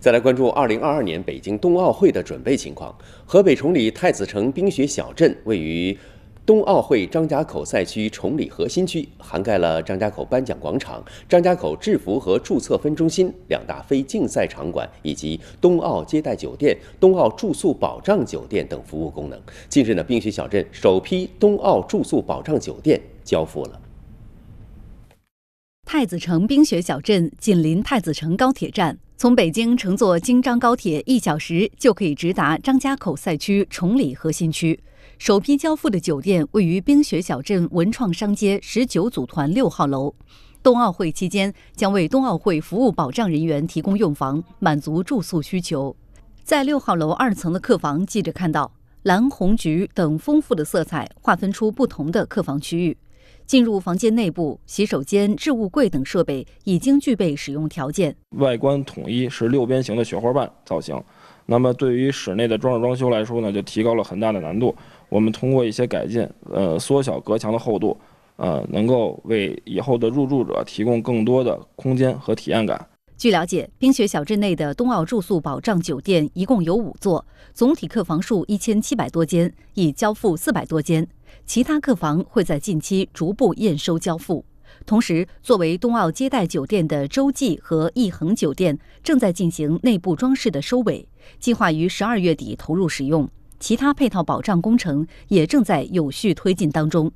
再来关注二零二二年北京冬奥会的准备情况。河北崇礼太子城冰雪小镇位于冬奥会张家口赛区崇礼核心区，涵盖了张家口颁奖广场、张家口制服和注册分中心两大非竞赛场馆，以及冬奥接待酒店、冬奥住宿保障酒店等服务功能。近日呢，冰雪小镇首批冬奥住宿保障酒店交付了。太子城冰雪小镇紧邻太子城高铁站。从北京乘坐京张高铁一小时就可以直达张家口赛区崇礼核心区。首批交付的酒店位于冰雪小镇文创商街十九组团六号楼，冬奥会期间将为冬奥会服务保障人员提供用房，满足住宿需求。在六号楼二层的客房，记者看到蓝、红、橘等丰富的色彩划分出不同的客房区域。进入房间内部，洗手间、置物柜等设备已经具备使用条件。外观统一是六边形的雪花瓣造型，那么对于室内的装饰装修来说呢，就提高了很大的难度。我们通过一些改进，呃，缩小隔墙的厚度，呃，能够为以后的入住者提供更多的空间和体验感。据了解，冰雪小镇内的冬奥住宿保障酒店一共有五座，总体客房数一千七百多间，已交付四百多间。其他客房会在近期逐步验收交付。同时，作为冬奥接待酒店的洲际和逸恒酒店，正在进行内部装饰的收尾，计划于十二月底投入使用。其他配套保障工程也正在有序推进当中。